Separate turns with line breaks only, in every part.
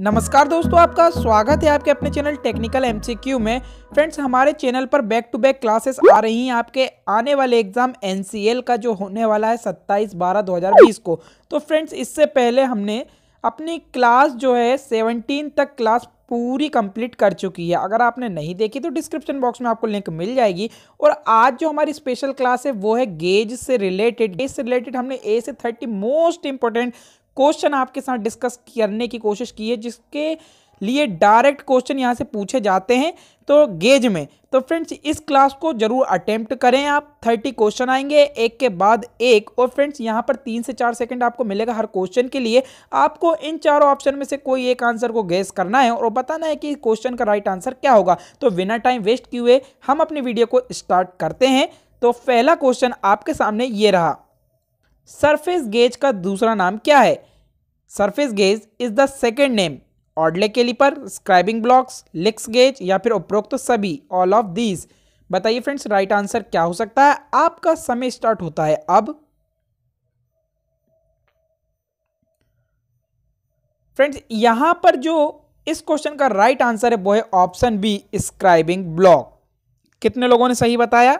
नमस्कार दोस्तों आपका स्वागत है आपके अपने चैनल टेक्निकल एमसीक्यू में फ्रेंड्स हमारे चैनल पर बैक टू बैक क्लासेस आ रही हैं आपके आने वाले एग्जाम एनसीएल का जो होने वाला है 27 बारह 2020 को तो फ्रेंड्स इससे पहले हमने अपनी क्लास जो है 17 तक क्लास पूरी कंप्लीट कर चुकी है अगर आपने नहीं देखी तो डिस्क्रिप्शन बॉक्स में आपको लिंक मिल जाएगी और आज जो हमारी स्पेशल क्लास है वो है गेज से रिलेटेड गेज से रिलेटेड हमने ए से थर्टी मोस्ट इंपॉर्टेंट क्वेश्चन आपके साथ डिस्कस करने की कोशिश की है जिसके लिए डायरेक्ट क्वेश्चन यहाँ से पूछे जाते हैं तो गेज में तो फ्रेंड्स इस क्लास को जरूर अटेम्प्ट करें आप थर्टी क्वेश्चन आएंगे एक के बाद एक और फ्रेंड्स यहाँ पर तीन से चार सेकंड आपको मिलेगा हर क्वेश्चन के लिए आपको इन चारों ऑप्शन में से कोई एक आंसर को गेस करना है और बताना है कि क्वेश्चन का राइट आंसर क्या होगा तो बिना टाइम वेस्ट किए हम अपनी वीडियो को स्टार्ट करते हैं तो पहला क्वेश्चन आपके सामने ये रहा सरफेस गेज का दूसरा नाम क्या है surface gauge is the second name odd leg caliper scribing blocks लिक्स गेज या फिर उपरोक्त सभी ऑल ऑफ दीज बताइए फ्रेंड्स राइट आंसर क्या हो सकता है आपका समय स्टार्ट होता है अब फ्रेंड्स यहां पर जो इस क्वेश्चन का राइट आंसर है वो है ऑप्शन बी स्क्राइबिंग ब्लॉक कितने लोगों ने सही बताया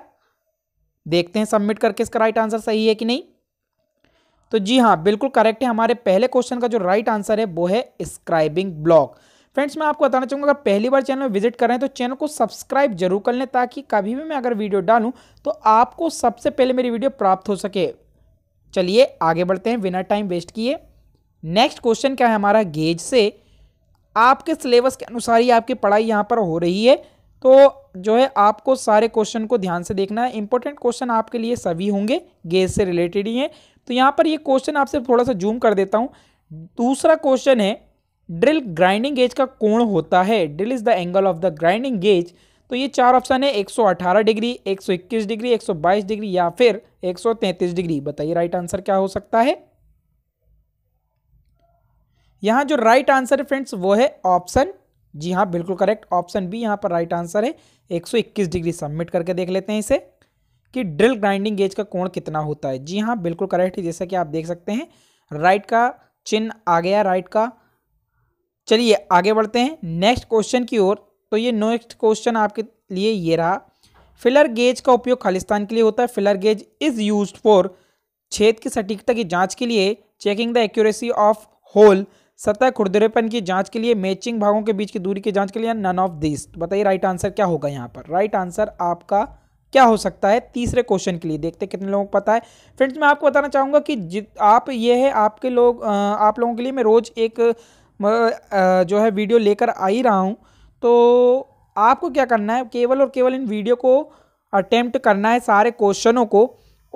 देखते हैं सबमिट करके इसका राइट आंसर सही है कि नहीं तो जी हाँ बिल्कुल करेक्ट है हमारे पहले क्वेश्चन का जो राइट आंसर है वो है स्क्राइबिंग ब्लॉक फ्रेंड्स मैं आपको बताना चाहूँगा अगर पहली बार चैनल में विजिट कर रहे हैं तो चैनल को सब्सक्राइब जरूर कर लें ताकि कभी भी मैं अगर वीडियो डालूँ तो आपको सबसे पहले मेरी वीडियो प्राप्त हो सके चलिए आगे बढ़ते हैं बिना टाइम वेस्ट किए नेक्स्ट क्वेश्चन क्या है हमारा गेज से आपके सिलेबस के अनुसार ही आपकी पढ़ाई यहाँ पर हो रही है तो जो है आपको सारे क्वेश्चन को ध्यान से देखना है इंपॉर्टेंट क्वेश्चन आपके लिए सभी होंगे गेज से रिलेटेड ही हैं तो यहाँ पर ये क्वेश्चन आपसे थोड़ा सा जूम कर देता हूँ दूसरा क्वेश्चन है ड्रिल ग्राइंडिंग गेज का कोण होता है drill is the angle of the grinding gauge तो ये चार ऑप्शन है 118 डिग्री 121 डिग्री 122 डिग्री या फिर 133 डिग्री बताइए राइट आंसर क्या हो सकता है यहां जो राइट आंसर है फ्रेंड्स वो है ऑप्शन जी हाँ बिल्कुल करेक्ट ऑप्शन बी यहां पर राइट आंसर है 121 डिग्री सबमिट करके देख लेते हैं इसे कि ड्रिल ग्राइंडिंग गेज का कोण कितना होता है जी हाँ बिल्कुल करेक्ट है जैसा कि आप देख सकते हैं राइट का चिन्ह आ गया राइट का चलिए आगे बढ़ते हैं नेक्स्ट क्वेश्चन की ओर तो ये नेक्स्ट क्वेश्चन आपके लिए ये रहा फिलर गेज का उपयोग खालिस्तान के लिए होता है feeler gauge is use for छेद की सटीकता की जांच के लिए checking the accuracy of hole सतह खुरदरेपन की जांच के लिए मैचिंग भागों के बीच की दूरी की जांच के लिए नन ऑफ दिस बताइए राइट आंसर क्या होगा यहाँ पर राइट right आंसर आपका क्या हो सकता है तीसरे क्वेश्चन के लिए देखते कितने लोगों को पता है फ्रेंड्स मैं आपको बताना चाहूँगा कि जित आप ये है आपके लोग आप लोगों के लिए मैं रोज़ एक जो है वीडियो लेकर आ ही रहा हूँ तो आपको क्या करना है केवल और केवल इन वीडियो को अटैम्प्ट करना है सारे क्वेश्चनों को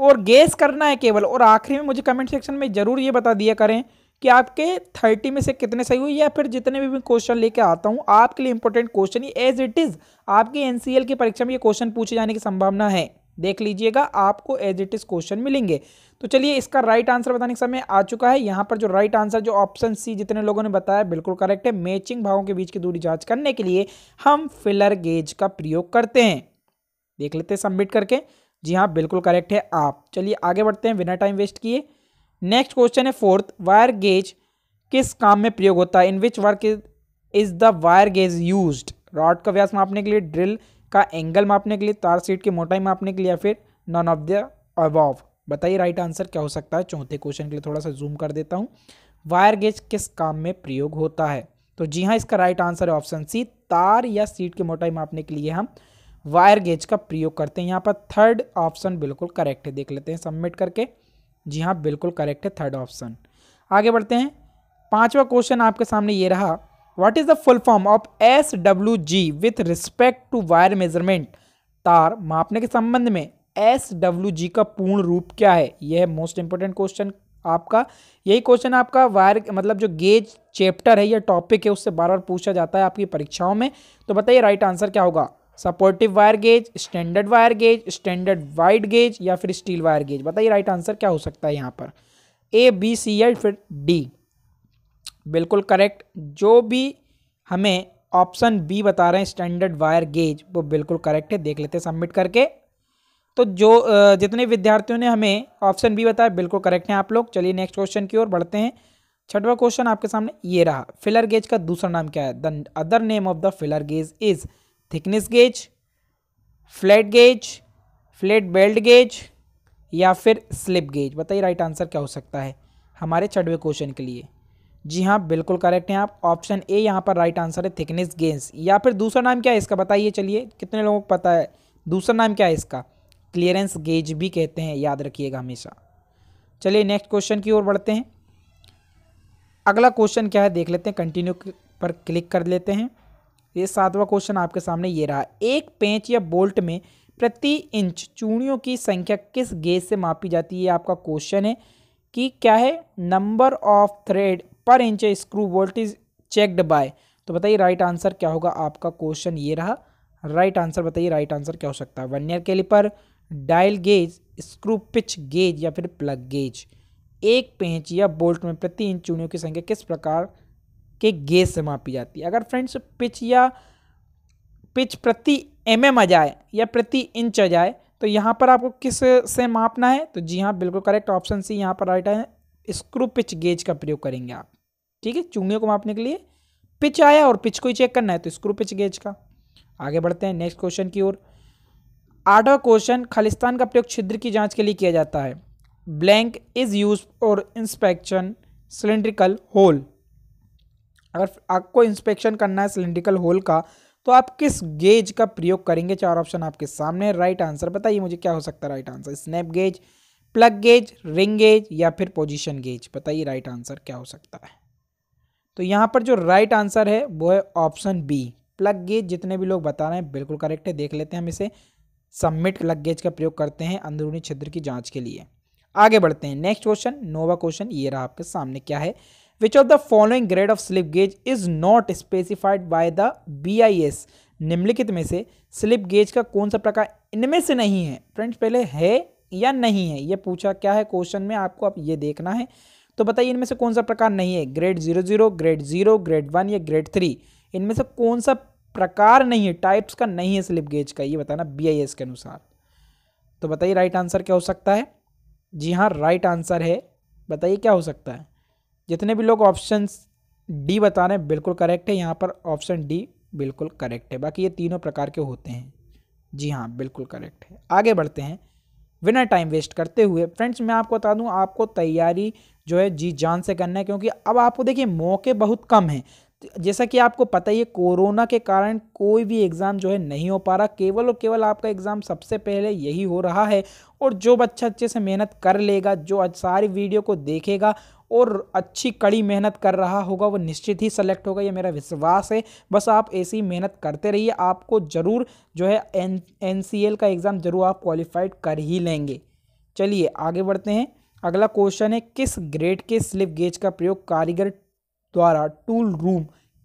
और गेस करना है केवल और आखिरी में मुझे कमेंट सेक्शन में ज़रूर ये बता दिया करें कि आपके थर्टी में से कितने सही हुए या फिर जितने भी मैं क्वेश्चन लेके आता हूँ आपके लिए इंपॉर्टेंट क्वेश्चन ही एज इट इज़ आपकी एनसीएल की परीक्षा में ये क्वेश्चन पूछे जाने की संभावना है देख लीजिएगा आपको एज इट इज़ क्वेश्चन मिलेंगे तो चलिए इसका राइट आंसर बताने का समय आ चुका है यहाँ पर जो राइट आंसर जो ऑप्शन सी जितने लोगों ने बताया बिल्कुल करेक्ट है मैचिंग भावों के बीच की दूरी जांच करने के लिए हम फिलर गेज का प्रयोग करते हैं देख लेते हैं सबमिट करके जी हाँ बिल्कुल करेक्ट है आप चलिए आगे बढ़ते हैं बिना टाइम वेस्ट किए नेक्स्ट क्वेश्चन है फोर्थ वायर गेज किस काम में प्रयोग होता है in which work is the wire gauge use rod का व्यास मापने के लिए ड्रिल का एंगल मापने के लिए तार सीट की मोटाई मापने के लिए या फिर नॉन ऑफ द अबॉव बताइए राइट आंसर क्या हो सकता है चौथे क्वेश्चन के लिए थोड़ा सा जूम कर देता हूँ वायर गेज किस काम में प्रयोग होता है तो जी हाँ इसका राइट आंसर है ऑप्शन सी तार या सीट की मोटाई मापने के लिए हम वायर गेज का प्रयोग करते हैं यहाँ पर थर्ड ऑप्शन बिल्कुल करेक्ट है देख लेते हैं सबमिट करके जी हाँ बिल्कुल करेक्ट है थर्ड ऑप्शन आगे बढ़ते हैं पांचवा क्वेश्चन आपके सामने ये रहा what is the full form of S W G with respect to wire measurement तार मापने के संबंध में एस डब्ल्यू जी का पूर्ण रूप क्या है यह मोस्ट इंपॉर्टेंट क्वेश्चन आपका यही क्वेश्चन आपका वायर मतलब जो गेज चैप्टर है या टॉपिक है उससे बार बार पूछा जाता है आपकी परीक्षाओं में तो बताइए राइट आंसर क्या होगा supportive wire gauge standard wire gauge standard wide gauge या फिर स्टील वायर गेज बताइए राइट आंसर क्या हो सकता है यहाँ पर ए बी सी या फिर डी बिल्कुल करेक्ट जो भी हमें ऑप्शन बी बता रहे हैं स्टैंडर्ड वायर गेज वो बिल्कुल करेक्ट है देख लेते हैं सबमिट करके तो जो जितने विद्यार्थियों ने हमें ऑप्शन बी बताया बिल्कुल करेक्ट हैं आप लोग चलिए नेक्स्ट क्वेश्चन की ओर बढ़ते हैं छठवा क्वेश्चन आपके सामने ये रहा फिलर गेज का दूसरा नाम क्या है the other name of the feeler gauge is thickness gauge flat gauge flat belt gauge या फिर स्लिप गेज बताइए राइट आंसर क्या हो सकता है हमारे छठवें क्वेश्चन के लिए जी हाँ बिल्कुल करेक्ट हैं आप ऑप्शन ए यहाँ पर राइट आंसर है थिकनेस गेंस या फिर दूसरा नाम क्या है इसका बताइए चलिए कितने लोगों को पता है दूसरा नाम क्या है इसका क्लियरेंस गेज भी कहते हैं याद रखिएगा हमेशा चलिए नेक्स्ट क्वेश्चन की ओर बढ़ते हैं अगला क्वेश्चन क्या है देख लेते हैं कंटिन्यू पर क्लिक कर लेते हैं ये सातवां क्वेश्चन आपके सामने ये रहा एक पेंच या बोल्ट में प्रति इंच चूड़ियों की संख्या किस गेज से मापी जाती है ये आपका क्वेश्चन है कि क्या है number of thread per inch screw bolt is checked by तो बताइए राइट आंसर क्या होगा आपका क्वेश्चन ये रहा राइट आंसर बताइए राइट आंसर क्या हो सकता है vernier caliper dial gauge screw pitch gauge या फिर प्लग गेज एक पेंच या बोल्ट में प्रति इंच चूड़ियों की संख्या किस प्रकार के गेज से मापी जाती है अगर फ्रेंड्स पिच या पिच प्रति एम एम आ जाए या प्रति इंच आ जाए तो यहाँ पर आपको किस से मापना है तो जी हाँ बिल्कुल करेक्ट ऑप्शन सी यहाँ पर राइट है स्क्रू पिच गेज का प्रयोग करेंगे आप ठीक है चुंगियों को मापने के लिए पिच आया और पिच को ही चेक करना है तो स्क्रू पिच गेज का आगे बढ़ते हैं नेक्स्ट क्वेश्चन की ओर आठवा क्वेश्चन खालिस्तान का प्रयोग छिद्र की जांच के लिए किया जाता है ब्लैंक इज यूज और इंस्पेक्शन सिलेंड्रिकल होल अगर आपको इंस्पेक्शन करना है सिलेंड्रिकल होल का तो आप किस गेज का प्रयोग करेंगे चार ऑप्शन आपके सामने राइट आंसर बताइए मुझे क्या हो सकता है right answer snap gauge plug gauge ring gauge या फिर पोजीशन गेज बताइए राइट आंसर क्या हो सकता है तो यहाँ पर जो राइट आंसर है वो है ऑप्शन बी प्लग गेज जितने भी लोग बता रहे हैं बिल्कुल करेक्ट है देख लेते हैं हम इसे सबमिट प्लग गेज का प्रयोग करते हैं अंदरूनी छिद्र की जाँच के लिए आगे बढ़ते हैं नेक्स्ट क्वेश्चन नोवा क्वेश्चन ये रहा आपके सामने क्या है Which of the following grade of slip gauge is not specified by the BIS? निम्नलिखित में से स्लिप गेज का कौन सा प्रकार इनमें से नहीं है फ्रेंड्स पहले है या नहीं है ये पूछा क्या है क्वेश्चन में आपको आप ये देखना है तो बताइए इनमें से कौन सा प्रकार नहीं है grade zero zero grade zero grade one या ग्रेड थ्री इनमें से कौन सा प्रकार नहीं है टाइप्स का नहीं है स्लिप गेज का ये बताना बी के अनुसार तो बताइए राइट आंसर क्या हो सकता है जी हाँ राइट आंसर है बताइए क्या हो सकता है जितने भी लोग ऑप्शन डी बता रहे हैं बिल्कुल करेक्ट है यहाँ पर ऑप्शन डी बिल्कुल करेक्ट है बाकी ये तीनों प्रकार के होते हैं जी हाँ बिल्कुल करेक्ट है आगे बढ़ते हैं बिना टाइम वेस्ट करते हुए फ्रेंड्स मैं आपको बता दूं आपको तैयारी जो है जी जान से करना है क्योंकि अब आपको देखिए मौके बहुत कम हैं जैसा कि आपको पता ही है कोरोना के कारण कोई भी एग्ज़ाम जो है नहीं हो पा रहा केवल और केवल आपका एग्ज़ाम सबसे पहले यही हो रहा है और जो बच्चा अच्छे से मेहनत कर लेगा जो सारी वीडियो को देखेगा और अच्छी कड़ी मेहनत कर रहा होगा वो निश्चित ही सेलेक्ट होगा ये मेरा विश्वास है बस आप ऐसी मेहनत करते रहिए आपको ज़रूर जो है एन एन का एग्ज़ाम ज़रूर आप क्वालिफाइड कर ही लेंगे चलिए आगे बढ़ते हैं अगला क्वेश्चन है किस ग्रेड के स्लिप गेज का प्रयोग कारीगर द्वारा टूल रूम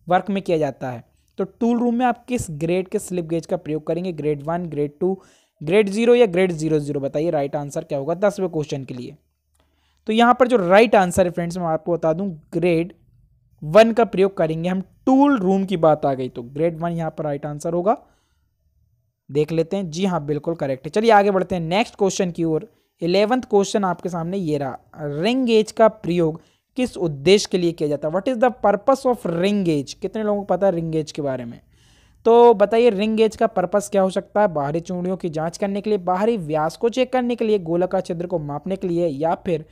वर्क में किया जाता है तो टूल रूम में आप किस ग्रेड के स्लिप गेज का प्रयोग करेंगे grade one grade two grade zero या ग्रेड जीरो जीरो बताइए राइट आंसर क्या होगा दसवें क्वेश्चन के लिए तो यहां पर जो राइट आंसर है फ्रेंड्स मैं आपको बता दूं ग्रेड वन का प्रयोग करेंगे हम टूल रूम की बात आ गई तो ग्रेड वन यहाँ पर राइट आंसर होगा देख लेते हैं जी हाँ बिल्कुल करेक्ट है चलिए आगे बढ़ते हैं नेक्स्ट क्वेश्चन की ओर इलेवंथ क्वेश्चन आपके सामने ये रहा रिंग एज का प्रयोग किस उद्देश्य के लिए किया जाता है what is the purpose of ring edge कितने लोगों को पता है रिंग एज के बारे में तो बताइए रिंग एज का पर्पस क्या हो सकता है बाहरी चूड़ियों की जांच करने के लिए बाहरी व्यास को चेक करने के लिए गोला छिद्र को मापने के लिए या फिर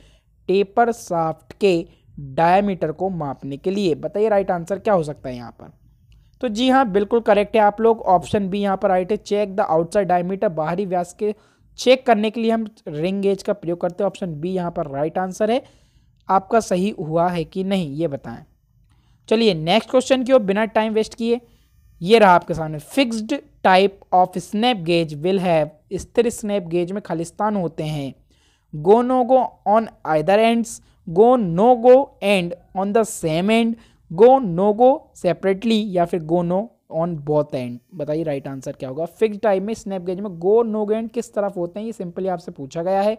टेपर साफ्ट के डायमीटर को मापने के लिए बताइए राइट आंसर क्या हो सकता है यहाँ पर तो जी हाँ बिल्कुल करेक्ट है आप लोग ऑप्शन बी यहाँ पर राइट है चेक द आउटसाइड डायमीटर बाहरी व्यास के चेक करने के लिए हम रिंग गेज का प्रयोग करते हैं ऑप्शन बी यहाँ पर राइट आंसर है आपका सही हुआ है कि नहीं ये बताएं चलिए नेक्स्ट क्वेश्चन की ओर बिना टाइम वेस्ट किए ये रहा आपके सामने fixed type of snap gauge will have स्थिर स्नैप गेज में खालिस्तान होते हैं go no go on either ends go no go end on the same end go no go separately या फिर go no on both end बताइए right answer क्या होगा फिक्स टाइम में स्नैप गेज में गो नो गो एंड किस तरफ होते हैं ये सिंपली आपसे पूछा गया है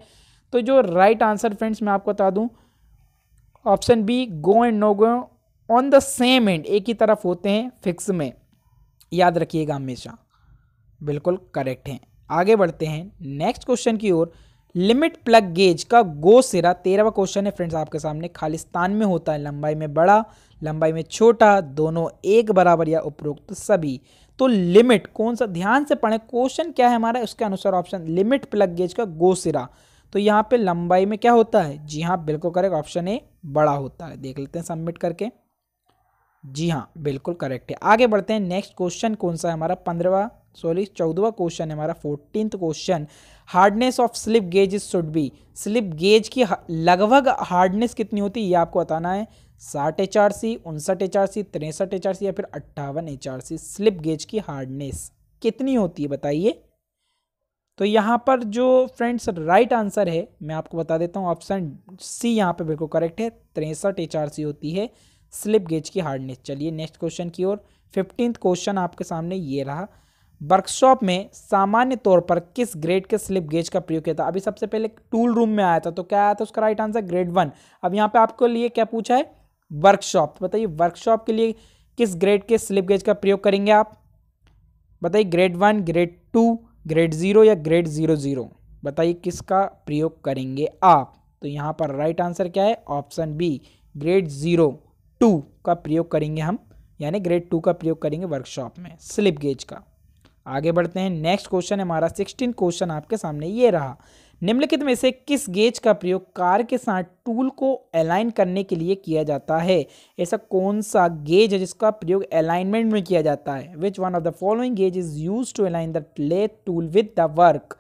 तो जो राइट आंसर फ्रेंड्स मैं आपको बता दूं option B go and no go on the same end एक ही तरफ होते हैं फिक्स में याद रखिएगा हमेशा बिल्कुल करेक्ट हैं आगे बढ़ते हैं नेक्स्ट क्वेश्चन की ओर लिमिट प्लग गेज का गो सिरा तेरहवा क्वेश्चन है फ्रेंड्स आपके सामने खालिस्तान में होता है लंबाई में बड़ा लंबाई में छोटा दोनों एक बराबर या उपरोक्त सभी तो लिमिट कौन सा ध्यान से पढ़ें क्वेश्चन क्या है हमारा उसके अनुसार ऑप्शन लिमिट प्लग गेज का गो सिरा तो यहाँ पे लंबाई में क्या होता है जी हाँ बिल्कुल करेक्ट ऑप्शन ए बड़ा होता है देख लेते हैं सबमिट करके जी हाँ बिल्कुल करेक्ट है आगे बढ़ते हैं नेक्स्ट क्वेश्चन कौन सा है हमारा पंद्रवा सॉरी चौदहवा क्वेश्चन है हमारा fourteen question hardness of slip gauge is should be slip gauge की लगभग हार्डनेस कितनी होती है ये आपको बताना है साठ एच आर सी उनसठ एच आर सी तिरसठ एच आर सी या फिर अट्ठावन H R C slip gauge की हार्डनेस कितनी होती है बताइए तो यहाँ पर जो फ्रेंड्स राइट आंसर है मैं आपको बता देता हूँ ऑप्शन सी यहाँ पे बिल्कुल करेक्ट है तिरसठ एच आर सी होती है स्लिप गेज की हार्डनेस चलिए नेक्स्ट क्वेश्चन की ओर फिफ्टींथ क्वेश्चन आपके सामने ये रहा वर्कशॉप में सामान्य तौर पर किस ग्रेड के स्लिप गेज का प्रयोग किया था अभी सबसे पहले टूल रूम में आया था तो क्या आया था उसका राइट आंसर ग्रेड वन अब यहाँ पे आपको लिए क्या पूछा है वर्कशॉप तो बताइए वर्कशॉप के लिए किस ग्रेड के स्लिप गेज का प्रयोग करेंगे आप बताइए grade one grade two grade zero या ग्रेड ज़ीरो ज़ीरो बताइए किसका प्रयोग करेंगे आप तो यहाँ पर राइट आंसर क्या है option B grade zero two का प्रयोग करेंगे हम यानी ग्रेड टू का प्रयोग करेंगे वर्कशॉप में स्लिप गेज का आगे बढ़ते हैं नेक्स्ट क्वेश्चन है हमारा सिक्सटीन क्वेश्चन आपके सामने ये रहा निम्नलिखित में से किस गेज का प्रयोग कार के साथ टूल को अलाइन करने के लिए किया जाता है ऐसा कौन सा गेज है जिसका प्रयोग अलाइनमेंट में किया जाता है which one of the following gauge is use to align the lathe tool with the work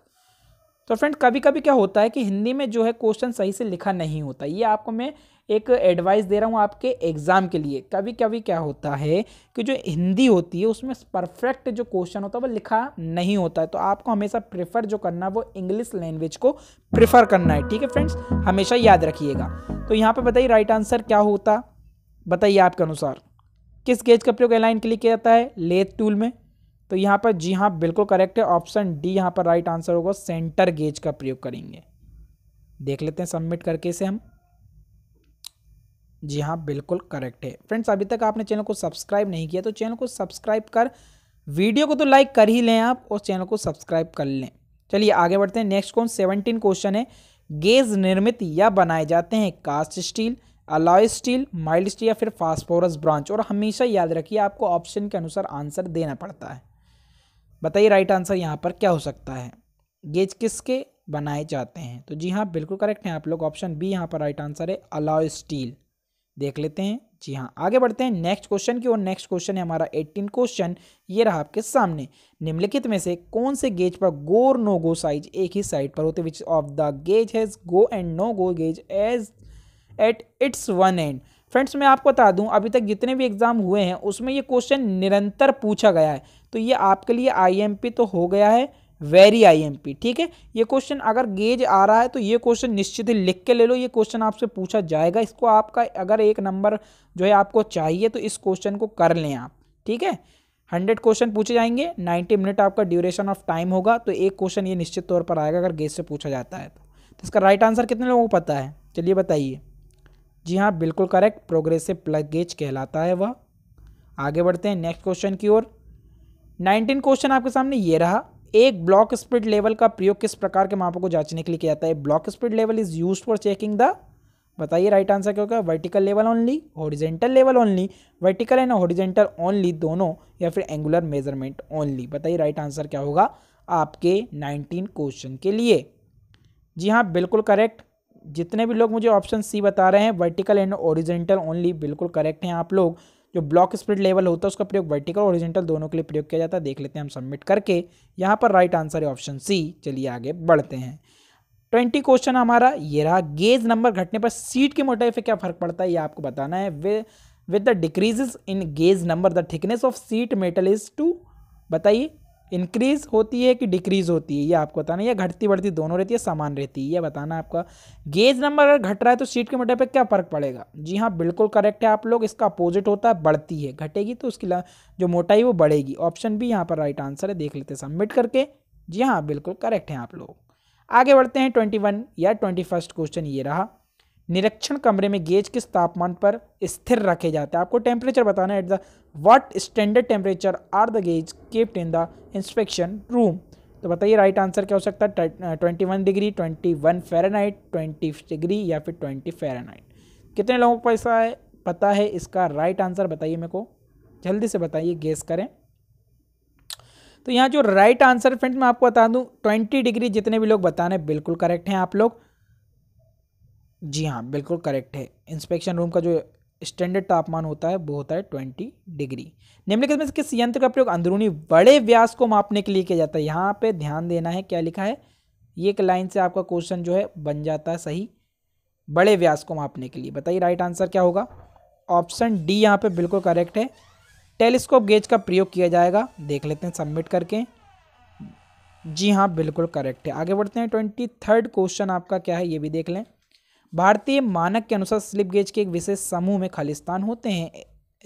तो फ्रेंड कभी कभी क्या होता है कि हिंदी में जो है क्वेश्चन सही से लिखा नहीं होता ये आपको मैं एक एडवाइस दे रहा हूँ आपके एग्ज़ाम के लिए कभी कभी क्या होता है कि जो हिंदी होती है उसमें परफेक्ट जो क्वेश्चन होता है वो लिखा नहीं होता है तो आपको हमेशा प्रेफर जो करना है वो इंग्लिश लैंग्वेज को प्रेफर करना है ठीक है फ्रेंड्स हमेशा याद रखिएगा तो यहाँ पर बताइए राइट आंसर क्या होता बताइए आपके अनुसार किस गेज का प्रयोग एलाइन के लिए किया जाता है लेथ टूल में तो यहाँ पर जी हाँ बिल्कुल करेक्ट है ऑप्शन डी यहाँ पर राइट आंसर होगा सेंटर गेज का प्रयोग करेंगे देख लेते हैं सबमिट करके इसे हम जी हाँ बिल्कुल करेक्ट है फ्रेंड्स अभी तक आपने चैनल को सब्सक्राइब नहीं किया तो चैनल को सब्सक्राइब कर वीडियो को तो लाइक कर ही लें आप और चैनल को सब्सक्राइब कर लें चलिए आगे बढ़ते हैं नेक्स्ट कौन सेवनटीन क्वेश्चन है गेज निर्मित या बनाए जाते हैं cast steel alloy steel mild steel या फिर फास्फोरस ब्रांच और हमेशा याद रखिए आपको ऑप्शन के अनुसार आंसर देना पड़ता है बताइए राइट आंसर यहाँ पर क्या हो सकता है गेज किसके बनाए जाते हैं तो जी हाँ बिल्कुल करेक्ट है आप लोग ऑप्शन बी यहाँ पर राइट आंसर है अलॉय स्टील देख लेते हैं जी हाँ आगे बढ़ते हैं नेक्स्ट क्वेश्चन की ओर नेक्स्ट क्वेश्चन है हमारा एट्टीन क्वेश्चन ये रहा आपके सामने निम्नलिखित में से कौन से गेज पर गो और नो गो साइज एक ही साइड पर होते which of the gauge has go and no go gauge edge at its one end friends मैं आपको बता दूं अभी तक जितने भी एग्ज़ाम हुए हैं उसमें ये क्वेश्चन निरंतर पूछा गया है तो ये आपके लिए आईएमपी तो हो गया है वेरी आईएमपी ठीक है ये क्वेश्चन अगर गेज आ रहा है तो ये क्वेश्चन निश्चित ही लिख के ले लो ये क्वेश्चन आपसे पूछा जाएगा इसको आपका अगर एक नंबर जो है आपको चाहिए तो इस क्वेश्चन को कर लें आप ठीक है हंड्रेड क्वेश्चन पूछे जाएंगे नाइन्टी मिनट आपका ड्यूरेशन ऑफ टाइम होगा तो एक क्वेश्चन ये निश्चित तौर पर आएगा अगर गेज से पूछा जाता है तो, तो इसका राइट आंसर कितने लोगों को पता है चलिए बताइए जी हाँ बिल्कुल करेक्ट प्रोग्रेसिव प्लग गेज कहलाता है वह आगे बढ़ते हैं नेक्स्ट क्वेश्चन की ओर नाइनटीन क्वेश्चन आपके सामने ये रहा एक ब्लॉक स्पीड लेवल का प्रयोग किस प्रकार के मापों को जांचने के लिए किया जाता है block spirit level is use for checking the बताइए राइट आंसर क्या होगा vertical level only horizontal level only vertical and horizontal only दोनों या फिर एंगुलर मेजरमेंट ओनली बताइए राइट आंसर क्या होगा आपके 19 क्वेश्चन के लिए जी हाँ बिल्कुल करेक्ट जितने भी लोग मुझे ऑप्शन सी बता रहे हैं वर्टिकल एंड ओरिजेंटल ओनली बिल्कुल करेक्ट हैं आप लोग जो ब्लॉक स्प्रिट लेवल होता है उसका प्रयोग वर्टिकल और ओरिजेंटल दोनों के लिए प्रयोग किया जाता है देख लेते हैं हम सबमिट करके यहाँ पर राइट आंसर है ऑप्शन सी चलिए आगे बढ़ते हैं ट्वेंटी क्वेश्चन हमारा ये रहा गेज नंबर घटने पर सीट की मोटाई पर क्या फर्क पड़ता है ये आपको बताना है we with the decrease in gauge number the thickness of sheet metal is to बताइए इंक्रीज़ होती है कि डिक्रीज़ होती है ये आपको बताना है या घटती बढ़ती दोनों रहती है समान रहती है ये बताना आपका गेज नंबर अगर घट रहा है तो सीट के मोटे पे क्या फ़र्क पड़ेगा जी हाँ बिल्कुल करेक्ट है आप लोग इसका अपोजिट होता है बढ़ती है घटेगी तो उसकी जो मोटाई वो बढ़ेगी ऑप्शन भी यहाँ पर राइट आंसर है देख लेते हैं सबमिट करके जी हाँ बिल्कुल करेक्ट है आप लोग आगे बढ़ते हैं ट्वेंटी वन या ट्वेंटी फर्स्ट क्वेश्चन ये रहा निरीक्षण कमरे में गेज किस तापमान पर स्थिर रखे जाते हैं आपको टेम्परेचर बताना है at the what standard temperature are the gauge kept in the inspection room तो बताइए राइट आंसर क्या हो सकता है twenty one degree twenty one fahrenheit twenty degree या फिर ट्वेंटी फेरानाइट कितने लोगों को ऐसा है पता है इसका राइट आंसर बताइए मेरे को जल्दी से बताइए गेस करें तो यहाँ जो राइट आंसर फ्रेंड्स मैं आपको बता दूँ ट्वेंटी डिग्री जितने भी लोग बताने बिल्कुल करेक्ट हैं आप लोग जी हाँ बिल्कुल करेक्ट है इंस्पेक्शन रूम का जो स्टैंडर्ड तापमान होता है वो होता है ट्वेंटी डिग्री निम्नलिखित में से किस यंत्र का प्रयोग अंदरूनी बड़े व्यास को मापने के लिए किया जाता है यहाँ पे ध्यान देना है क्या लिखा है ये एक लाइन से आपका क्वेश्चन जो है बन जाता है सही बड़े व्यास को मापने के लिए बताइए राइट आंसर क्या होगा ऑप्शन डी यहाँ पर बिल्कुल करेक्ट है टेलीस्कोप गेज का प्रयोग किया जाएगा देख लेते हैं सबमिट करके जी हाँ बिल्कुल करेक्ट है आगे बढ़ते हैं ट्वेंटी थर्ड क्वेश्चन आपका क्या है ये भी देख लें भारतीय मानक के अनुसार स्लिप गेज के एक विशेष समूह में खालिस्तान होते हैं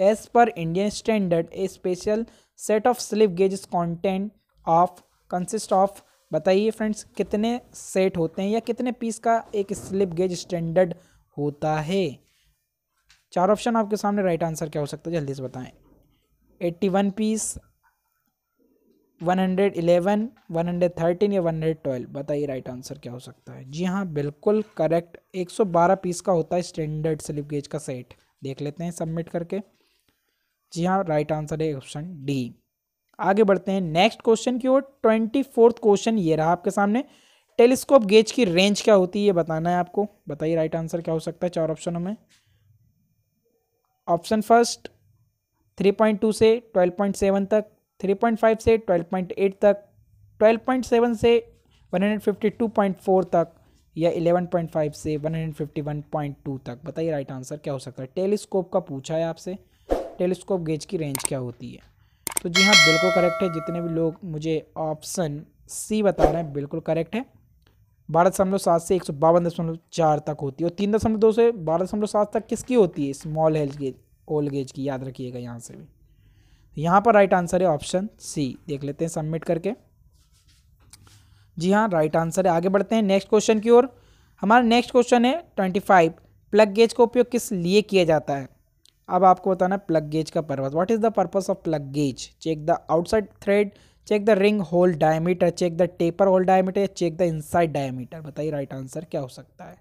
as per Indian standard a special set of slip gauge content of consist of बताइए फ्रेंड्स कितने सेट होते हैं या कितने पीस का एक स्लिप गेज स्टैंडर्ड होता है चार ऑप्शन आपके सामने राइट आंसर क्या हो सकता है जल्दी से बताएं एट्टी वन पीस 111, 113 या 112 बताइए राइट आंसर क्या हो सकता है जी हाँ बिल्कुल करेक्ट 112 पीस का होता है स्टैंडर्ड स्लिप गेज का सेट देख लेते हैं सबमिट करके जी हाँ राइट आंसर है ऑप्शन डी आगे बढ़ते हैं नेक्स्ट क्वेश्चन की ओर ट्वेंटी फोर्थ क्वेश्चन ये रहा आपके सामने टेलीस्कोप गेज की रेंज क्या होती है ये बताना है आपको बताइए राइट आंसर क्या हो सकता है चार ऑप्शनों में ऑप्शन फर्स्ट 3.2 से 12.7 तक 3.5 से 12.8 तक 12.7 से 152.4 तक या 11.5 से 151.2 तक बताइए राइट आंसर क्या हो सकता है टेलीस्कोप का पूछा है आपसे टेलीस्कोप गेज की रेंज क्या होती है तो जी हाँ बिल्कुल करेक्ट है जितने भी लोग मुझे ऑप्शन सी बता रहे हैं बिल्कुल करेक्ट है बारह दशमलव सात से एक सौ बावन दशमलव चार तक होती है और तीन दशमलव दो से बारह दशमलव सात तक किसकी होती है small health gauge old gauge की याद रखिएगा यहाँ से भी यहाँ पर राइट आंसर है ऑप्शन सी देख लेते हैं सबमिट करके जी हाँ राइट आंसर है आगे बढ़ते हैं नेक्स्ट क्वेश्चन की ओर हमारा नेक्स्ट क्वेश्चन है ट्वेंटी फाइव प्लग गेज का उपयोग किस लिए किया जाता है अब आपको बताना है प्लग गेज का purpose what is the purpose of plug gauge check the outside thread check the ring hole diameter check the taper hole diameter या चेक द इनसाइड डायमीटर बताइए राइट आंसर क्या हो सकता है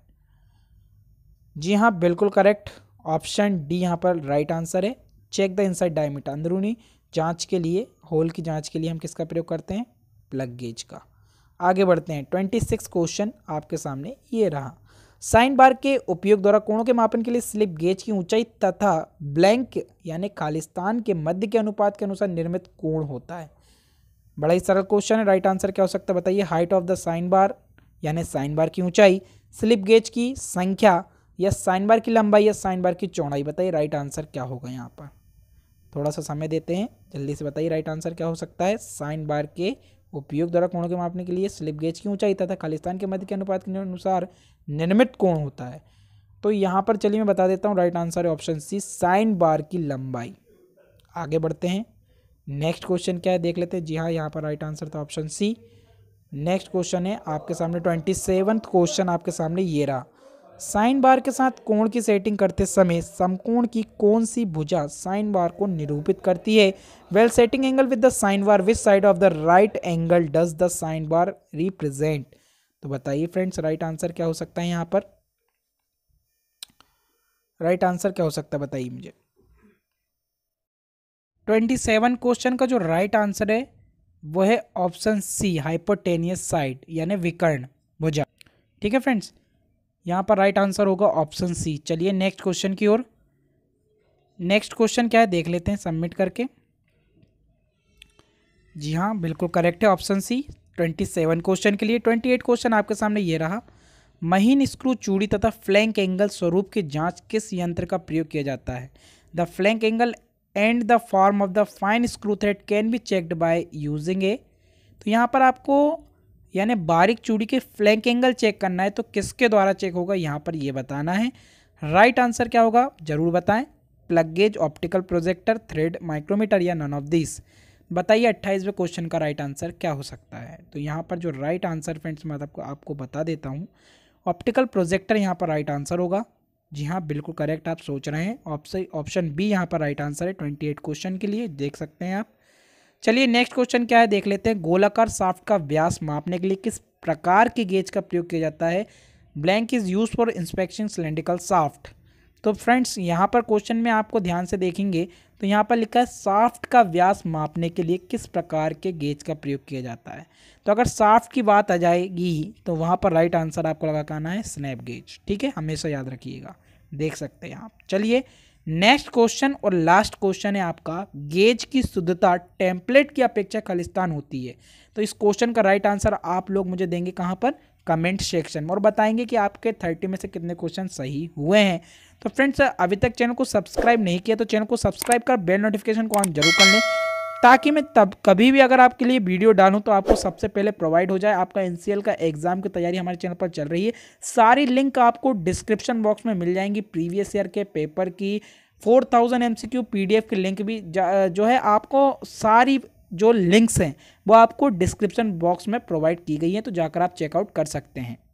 जी हाँ बिल्कुल करेक्ट ऑप्शन डी यहाँ पर राइट आंसर है चेक द इनसाइड डायमीटर अंदरूनी जांच के लिए होल की जांच के लिए हम किसका प्रयोग करते हैं प्लग गेज का आगे बढ़ते हैं ट्वेंटी सिक्स क्वेश्चन आपके सामने ये रहा साइन बार के उपयोग द्वारा कोणों के मापन के लिए स्लिप गेज की ऊंचाई तथा ब्लैंक यानी खालिस्तान के मध्य के अनुपात के अनुसार निर्मित कोण होता है बड़ा ही सरल क्वेश्चन है राइट आंसर क्या हो सकता है बताइए height of the sine bar यानी साइन बार की ऊंचाई स्लिप गेज की संख्या या साइन बार की लंबाई या साइन बार की चौड़ाई बताइए राइट आंसर क्या होगा यहाँ पर थोड़ा सा समय देते हैं जल्दी से बताइए राइट आंसर क्या हो सकता है साइन बार के उपयोग द्वारा कोणों के मापने के लिए स्लिप गेज की ऊंचाई तथा खालिस्तान के मध्य के अनुपात के अनुसार निर्मित कोण होता है तो यहाँ पर चलिए मैं बता देता हूँ राइट आंसर है ऑप्शन सी साइन बार की लंबाई आगे बढ़ते हैं नेक्स्ट क्वेश्चन क्या है देख लेते हैं जी हाँ यहाँ पर राइट आंसर था ऑप्शन सी नेक्स्ट क्वेश्चन है आपके सामने ट्वेंटी सेवन्थ क्वेश्चन आपके सामने ये रहा साइन बार के साथ कोण की सेटिंग करते समय समकोण की कौन सी भुजा साइन बार को निरूपित करती है well setting angle with the sine bar which side of the right angle does the sine bar represent तो बताइए फ्रेंड्स राइट आंसर क्या हो सकता है यहाँ पर राइट आंसर क्या हो सकता है बताइए मुझे ट्वेंटी सेवन क्वेश्चन का जो राइट आंसर है वो है ऑप्शन सी हाइपोटेनियस साइड यानी विकर्ण भुजा ठीक है फ्रेंड्स यहाँ पर राइट आंसर होगा ऑप्शन सी चलिए नेक्स्ट क्वेश्चन की ओर नेक्स्ट क्वेश्चन क्या है देख लेते हैं सबमिट करके जी हाँ बिल्कुल करेक्ट है option C twenty seven question के लिए ट्वेंटी एट क्वेश्चन आपके सामने ये रहा महीन स्क्रू चूड़ी तथा फ्लैंक एंगल स्वरूप की जांच किस यंत्र का प्रयोग किया जाता है the flank angle and the form of the fine screw thread can be checked by using a तो यहाँ पर आपको यानी बारीक चूड़ी के फ्लैंक एंगल चेक करना है तो किसके द्वारा चेक होगा यहाँ पर ये बताना है राइट आंसर क्या होगा ज़रूर बताएं plug gauge optical projector thread micrometer या नन ऑफ दिस बताइए अट्ठाईसवें क्वेश्चन का राइट आंसर क्या हो सकता है तो यहाँ पर जो राइट आंसर फ्रेंड्स मैं आपको आपको बता देता हूँ ऑप्टिकल प्रोजेक्टर यहाँ पर राइट आंसर होगा जी हाँ बिल्कुल करेक्ट आप सोच रहे हैं ऑप्शन ऑप्शन बी यहाँ पर राइट आंसर है ट्वेंटी एट क्वेश्चन के लिए देख सकते हैं आप चलिए नेक्स्ट क्वेश्चन क्या है देख लेते हैं गोलाकार साफ्ट का व्यास मापने के लिए किस प्रकार के गेज का प्रयोग किया जाता है blank is use for inspection cylindrical shaft तो फ्रेंड्स यहाँ पर क्वेश्चन में आपको ध्यान से देखेंगे तो यहाँ पर लिखा है साफ्ट का व्यास मापने के लिए किस प्रकार के गेज का प्रयोग किया जाता है तो अगर साफ्ट की बात आ जाएगी तो वहाँ पर राइट आंसर आपको लगा के आना है स्नैप गेज ठीक है हमेशा याद रखिएगा देख सकते हैं आप चलिए नेक्स्ट क्वेश्चन और लास्ट क्वेश्चन है आपका गेज की शुद्धता टेम्पलेट की अपेक्षा खालिस्तान होती है तो इस क्वेश्चन का राइट आंसर आप लोग मुझे देंगे कहाँ पर कमेंट सेक्शन में और बताएंगे कि आपके थर्टी में से कितने क्वेश्चन सही हुए हैं तो फ्रेंड्स अभी तक चैनल को सब्सक्राइब नहीं किया तो चैनल को सब्सक्राइब कर बेल नोटिफिकेशन को ऑन जरूर कर लें ताकि मैं तब कभी भी अगर आपके लिए वीडियो डालूँ तो आपको सबसे पहले प्रोवाइड हो जाए आपका एन का एग्ज़ाम की तैयारी हमारे चैनल पर चल रही है सारी लिंक आपको डिस्क्रिप्शन बॉक्स में मिल जाएंगी प्रीवियस ईयर के पेपर की four thousand M C Q पी डी एफ की लिंक भी जो है आपको सारी जो लिंक्स हैं वो आपको डिस्क्रिप्शन बॉक्स में प्रोवाइड की गई हैं तो जाकर आप चेकआउट कर सकते हैं